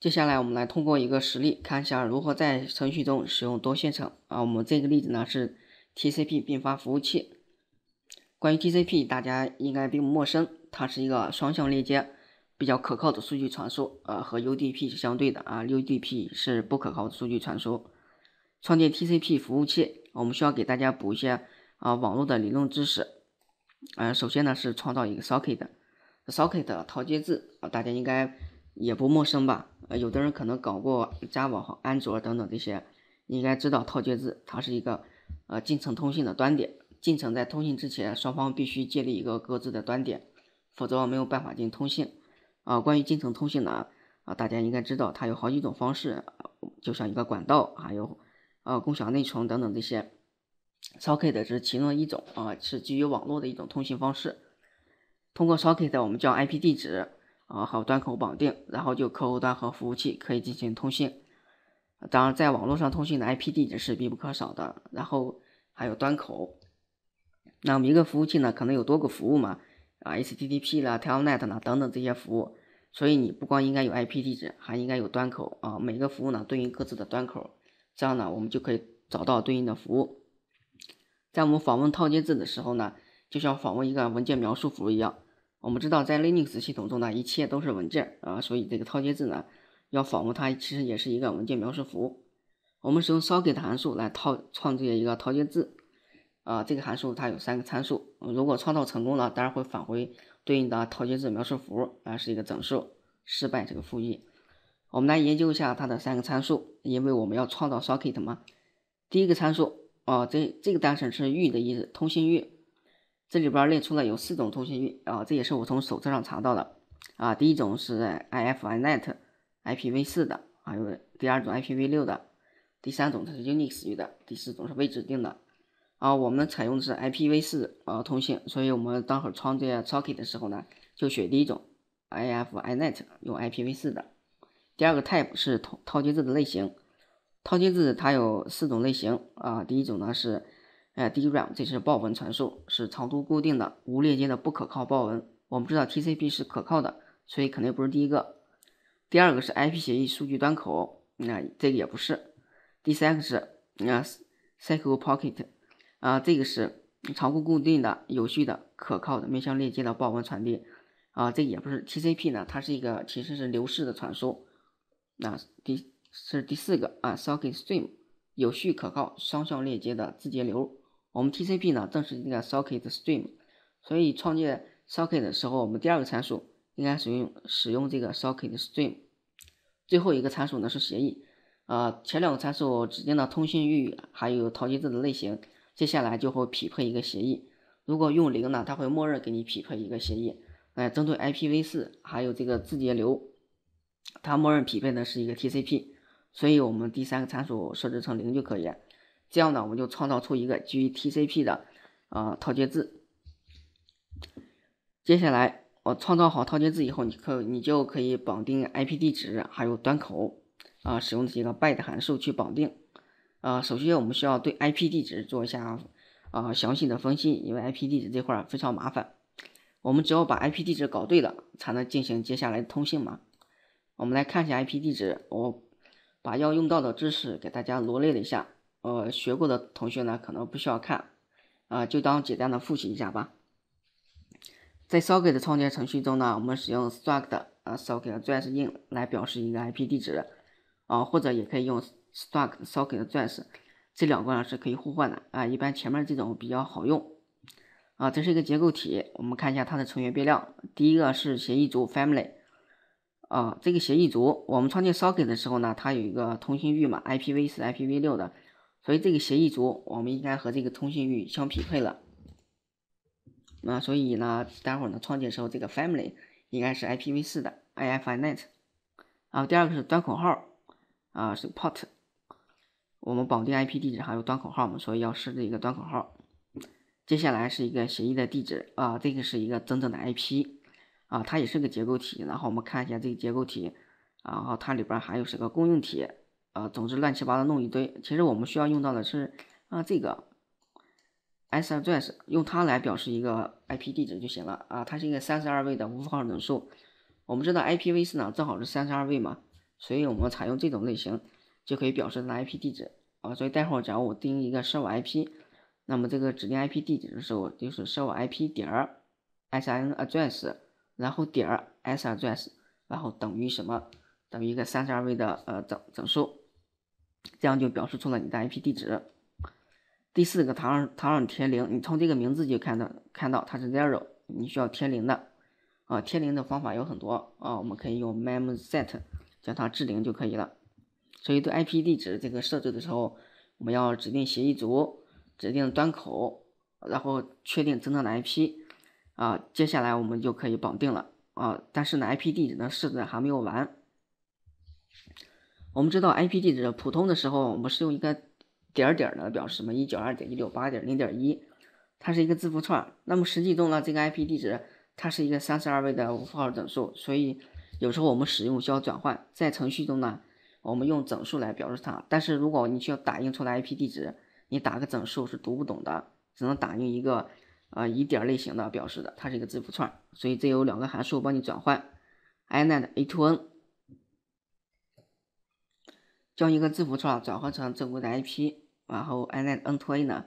接下来我们来通过一个实例看一下如何在程序中使用多线程啊。我们这个例子呢是 TCP 并发服务器。关于 TCP 大家应该并不陌生，它是一个双向链接、比较可靠的数据传输，呃，和 UDP 是相对的啊。UDP 是不可靠的数据传输。创建 TCP 服务器，我们需要给大家补一些啊网络的理论知识。嗯，首先呢是创造一个 socket，socket 套接字啊，大家应该。也不陌生吧？呃，有的人可能搞过 Java 和安卓等等这些，应该知道套接字，它是一个呃进程通信的端点。进程在通信之前，双方必须建立一个各自的端点，否则没有办法进行通信。啊，关于进程通信呢，啊大家应该知道它有好几种方式，就像一个管道，还有呃共享内存等等这些。socket 只是其中的一种啊，是基于网络的一种通信方式。通过 socket，我们叫 IP 地址。啊，和端口绑定，然后就客户端和服务器可以进行通信。当然，在网络上通信的 IP 地址是必不可少的，然后还有端口。那我们一个服务器呢，可能有多个服务嘛，啊，HTTP 啦、Telnet 啦等等这些服务，所以你不光应该有 IP 地址，还应该有端口啊。每个服务呢，对应各自的端口，这样呢，我们就可以找到对应的服务。在我们访问套接字的时候呢，就像访问一个文件描述符一样。我们知道，在 Linux 系统中呢，一切都是文件啊，所以这个套接字呢，要访问它，其实也是一个文件描述符。我们使用 socket 函数来套创建一个套接字啊，这个函数它有三个参数，如果创造成功了，当然会返回对应的套接字描述符啊，是一个整数；失败，这个负一。我们来研究一下它的三个参数，因为我们要创造 socket 嘛。第一个参数啊，这这个单词是域的意思，通信域。这里边列出了有四种通信域啊，这也是我从手册上查到的啊。第一种是 ifinet IPv4 的，还有第二种 IPv6 的，第三种它是 Unix 域的，第四种是未指定的。啊，我们采用的是 IPv4 啊通信，所以我们当会创建 socket 的时候呢，就选第一种 ifinet 用 IPv4 的。第二个 type 是套套接字的类型，套接字它有四种类型啊。第一种呢是哎，D-RAM 这是报文传输，是长度固定的、无链接的、不可靠报文。我们知道 TCP 是可靠的，所以肯定不是第一个。第二个是 IP 协议数据端口，那这个也不是。第三个是啊 s q c Packet 啊，这个是长度固定的、有序的、可靠的、面向链接的报文传递啊，这也不是。TCP 呢，它是一个其实是流式的传输。那第是第四个啊，Socket Stream 有序可靠双向链接的字节流。我们 TCP 呢，正是那个 socket stream，所以创建 socket 的时候，我们第二个参数应该使用使用这个 socket stream。最后一个参数呢是协议，啊，前两个参数指定的通信域还有淘金字的类型，接下来就会匹配一个协议。如果用零呢，它会默认给你匹配一个协议。哎，针对 IPv 四还有这个字节流，它默认匹配的是一个 TCP，所以我们第三个参数设置成零就可以。这样呢，我们就创造出一个基于 TCP 的啊套接字。接下来，我创造好套接字以后，你可你就可以绑定 IP 地址还有端口啊，使用这个 b a d 函数去绑定啊。首先，我们需要对 IP 地址做一下啊详细的分析，因为 IP 地址这块儿非常麻烦。我们只要把 IP 地址搞对了，才能进行接下来的通信嘛。我们来看一下 IP 地址，我把要用到的知识给大家罗列了一下。呃，学过的同学呢可能不需要看，啊，就当简单的复习一下吧。在 socket 的创建程序中呢，我们使用 struct 啊 socket address in 来表示一个 IP 地址，啊，或者也可以用 struct socket address，这两个呢是可以互换的啊。一般前面这种比较好用，啊，这是一个结构体，我们看一下它的成员变量，第一个是协议族 family，啊，这个协议族，我们创建 socket 的时候呢，它有一个通信域嘛，IPv4、IPv6 的。所以这个协议族我们应该和这个通信域相匹配了。那所以呢，待会儿呢创建时候，这个 family 应该是 IPv4 的 i f i n e t 然后第二个是端口号，啊是 port。我们绑定 IP 地址还有端口号，我们所以要设置一个端口号。接下来是一个协议的地址，啊这个是一个真正的 IP，啊它也是个结构体。然后我们看一下这个结构体，然后它里边还有是个共用体。啊，总之乱七八糟弄一堆，其实我们需要用到的是啊这个，S N address，用它来表示一个 I P 地址就行了啊，它是一个三十二位的无符号整数。我们知道 I P V 四呢正好是三十二位嘛，所以我们采用这种类型就可以表示的 I P 地址啊。所以待会儿假如我定义一个设 r I P，那么这个指定 I P 地址的时候就是设 r I P 点儿 S N address，然后点儿 S address，然后等于什么？等于一个三十二位的呃整整数。这样就表示出了你的 IP 地址。第四个，它让它让你填零，你从这个名字就看到看到它是 zero，你需要填零的啊。填零的方法有很多啊，我们可以用 memset 将它置零就可以了。所以对 IP 地址这个设置的时候，我们要指定协议组，指定端口，然后确定真正的 IP 啊。接下来我们就可以绑定了啊。但是呢，IP 地址的设置还没有完。我们知道 IP 地址，普通的时候我们是用一个点儿点儿的表示嘛，一九二点一六八点零点一，它是一个字符串。那么实际中呢，这个 IP 地址它是一个三十二位的无符号整数，所以有时候我们使用需要转换。在程序中呢，我们用整数来表示它，但是如果你需要打印出来 IP 地址，你打个整数是读不懂的，只能打印一个呃以点儿类型的表示的，它是一个字符串。所以这有两个函数帮你转换，inet a to n。将一个字符串转换成正规的 IP，然后 inet_ntoa 呢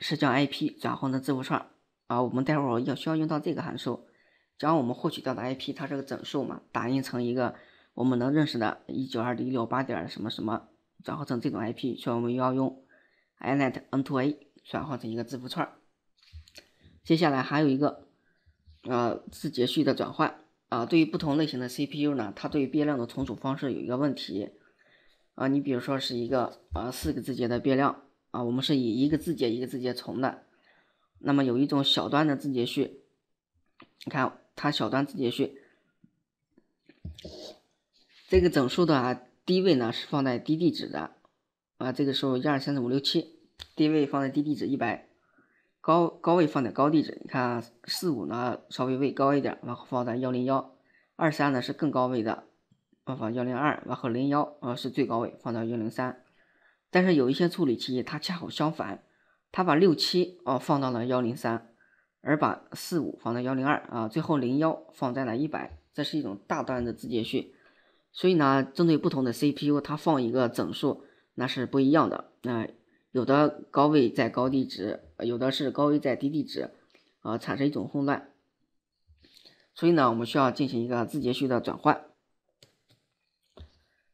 是将 IP 转换成字符串啊。我们待会儿要需要用到这个函数，将我们获取到的 IP，它是个整数嘛，打印成一个我们能认识的1 9 2零6 8点什么什么，转换成这种 IP，所以我们要用 inet_ntoa 转换成一个字符串。接下来还有一个呃字节序的转换啊，对于不同类型的 CPU 呢，它对变量的存储方式有一个问题。啊，你比如说是一个呃四个字节的变量啊，我们是以一个字节一个字节重的。那么有一种小端的字节序，你看它小端字节序，这个整数的啊低位呢是放在低地址的啊，这个时候一二三四五六七，低位放在低地址一百，高高位放在高地址。你看四五呢稍微位高一点，然后放在幺零幺，二三呢是更高位的。把幺零二，然后零幺啊是最高位放到幺零三，但是有一些处理器它恰好相反，它把六七哦放到了幺零三，而把四五放到幺零二啊，最后零幺放在了一百，这是一种大段的字节序。所以呢，针对不同的 CPU，它放一个整数那是不一样的。那有的高位在高地址，有的是高位在低地址，啊，产生一种混乱。所以呢，我们需要进行一个字节序的转换。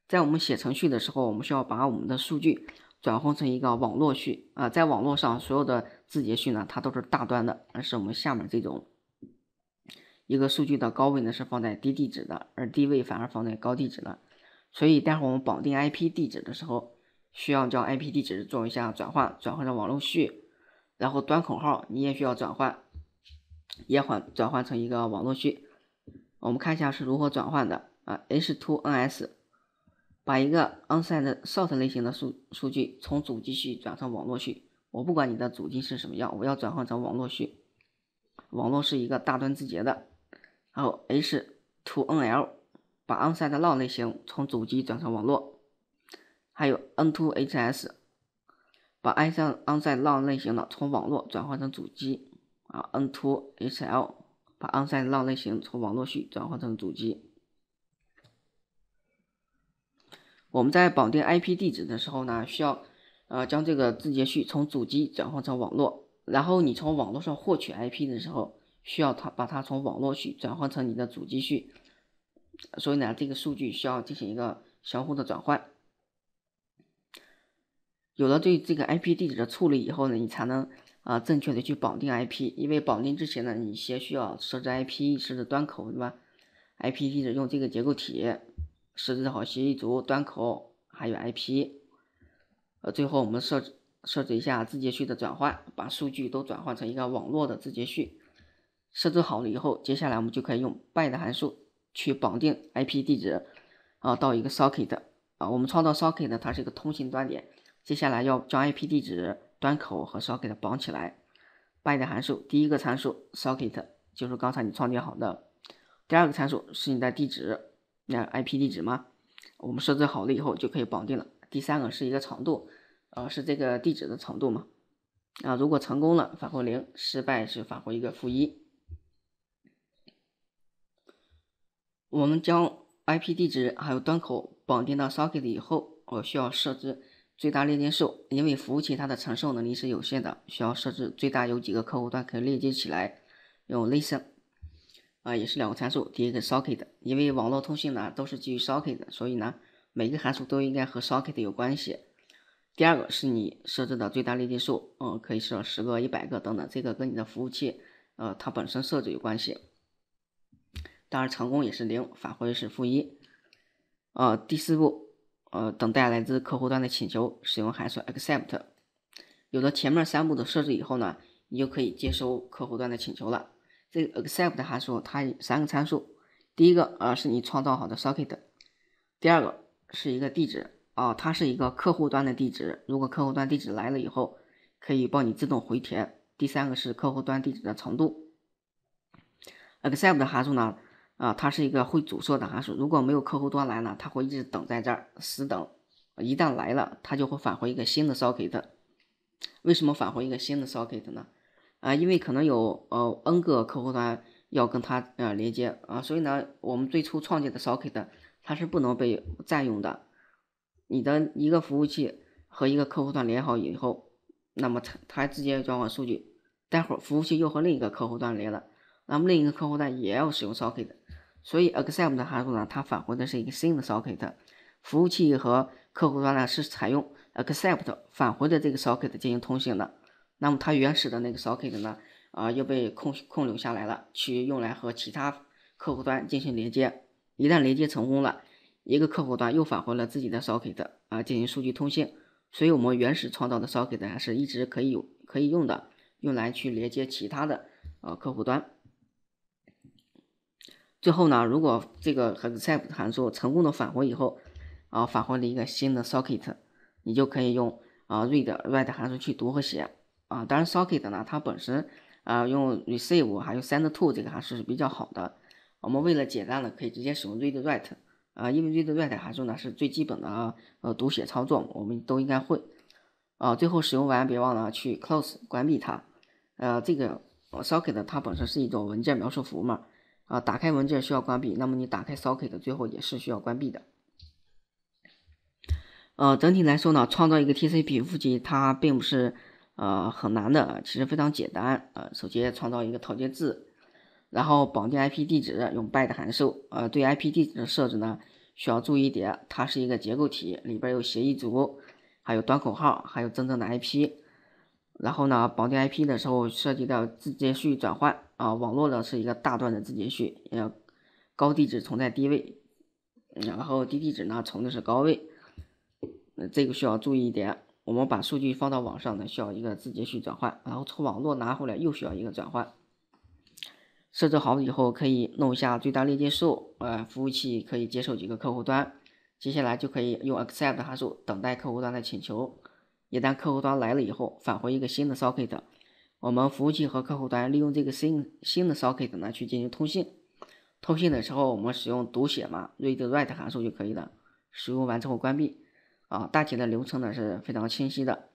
在我们写程序的时候，我们需要把我们的数据转换成一个网络序啊，在网络上所有的字节序呢，它都是大端的，而是我们下面这种一个数据的高位呢是放在低地址的，而低位反而放在高地址的，所以待会儿我们绑定 IP 地址的时候，需要将 IP 地址做一下转换，转换成网络序，然后端口号你也需要转换，也换转换成一个网络序，我们看一下是如何转换的啊，H to NS。把一个 unsigned short 类型的数数据从主机序转成网络序，我不管你的主机是什么样，我要转换成网络序。网络是一个大端字节的，然后 h to n l，把 unsigned long 类型从主机转成网络。还有 n to h s，把 unsigned long 类型的从网络转换成主机。啊，n to h l，把 unsigned long 类型从网络序转换成主机。我们在绑定 IP 地址的时候呢，需要，呃，将这个字节序从主机转换成网络，然后你从网络上获取 IP 的时候，需要它把它从网络序转换成你的主机序，所以呢，这个数据需要进行一个相互的转换。有了对这个 IP 地址的处理以后呢，你才能啊正确的去绑定 IP，因为绑定之前呢，你先需要设置 IP 设置端口对吧？IP 地址用这个结构体。设置好协议组、端口，还有 IP，呃，最后我们设置设置一下字节序的转换，把数据都转换成一个网络的字节序。设置好了以后，接下来我们就可以用 bind 函数去绑定 IP 地址，啊，到一个 socket，啊，我们创造 socket 它是一个通信端点，接下来要将 IP 地址、端口和 socket 绑起来。bind 函数第一个参数 socket 就是刚才你创建好的，第二个参数是你的地址。那 IP 地址吗？我们设置好了以后就可以绑定了。第三个是一个长度，呃，是这个地址的长度嘛？啊，如果成功了返回零，失败是返回一个负一。我们将 IP 地址还有端口绑定到 socket 以后，我需要设置最大链接数，因为服务器它的承受能力是有限的，需要设置最大有几个客户端可以链接起来。用 listen。啊，也是两个参数，第一个是 socket，因为网络通信呢都是基于 socket，所以呢每个函数都应该和 socket 有关系。第二个是你设置的最大立接数，嗯，可以设十个、一百个等等，这个跟你的服务器，呃，它本身设置有关系。当然成功也是零，返回是负一。呃，第四步，呃，等待来自客户端的请求，使用函数 accept。有了前面三步的设置以后呢，你就可以接收客户端的请求了。这个 accept 函数它三个参数，第一个啊是你创造好的 socket，第二个是一个地址啊，它是一个客户端的地址，如果客户端地址来了以后，可以帮你自动回填。第三个是客户端地址的长度。accept 函数呢啊，它是一个会阻塞的函数，如果没有客户端来呢，它会一直等在这儿死等，一旦来了，它就会返回一个新的 socket。为什么返回一个新的 socket 呢？啊，因为可能有呃 n 个客户端要跟它呃连接啊，所以呢，我们最初创建的 socket 它是不能被占用的。你的一个服务器和一个客户端连好以后，那么它它直接交换数据。待会儿服务器又和另一个客户端连了，那么另一个客户端也要使用 socket。所以 accept 函数呢，它返回的是一个新的 socket。服务器和客户端呢是采用 accept 返回的这个 socket 进行通信的。那么它原始的那个 socket 呢，啊又被控控留下来了，去用来和其他客户端进行连接。一旦连接成功了，一个客户端又返回了自己的 socket 啊进行数据通信。所以我们原始创造的 socket 还是一直可以有可以用的，用来去连接其他的啊客户端。最后呢，如果这个 accept 函数成功的返回以后，啊返回了一个新的 socket，你就可以用啊 read、write 函数去读和写。啊，当然 socket 呢，它本身，啊，用 receive 还有 send to 这个函数是比较好的。我们为了简单的，可以直接使用 read write 啊，因为 read write 函数呢是最基本的啊，呃，读写操作我们都应该会啊。最后使用完别忘了去 close 关闭它。呃，这个 socket 它本身是一种文件描述符嘛，啊，打开文件需要关闭，那么你打开 socket 最后也是需要关闭的。呃，整体来说呢，创造一个 TCP 服务器它并不是。呃，很难的，其实非常简单。呃，首先创造一个套接字，然后绑定 IP 地址，用 bind 函数。呃，对 IP 地址的设置呢，需要注意一点，它是一个结构体，里边有协议组，还有端口号，还有真正的 IP。然后呢，绑定 IP 的时候涉及到字节序转换。啊，网络呢是一个大段的字节序，要高地址存在低位，然后低地址呢存的是高位，那这个需要注意一点。我们把数据放到网上呢，需要一个字接去转换，然后从网络拿回来又需要一个转换。设置好以后，可以弄一下最大链接数，呃，服务器可以接受几个客户端。接下来就可以用 accept 函数等待客户端的请求，一旦客户端来了以后，返回一个新的 socket。我们服务器和客户端利用这个新新的 socket 呢去进行通信。通信的时候，我们使用读写嘛，read write 函数就可以了。使用完之后关闭。啊，大体的流程呢是非常清晰的。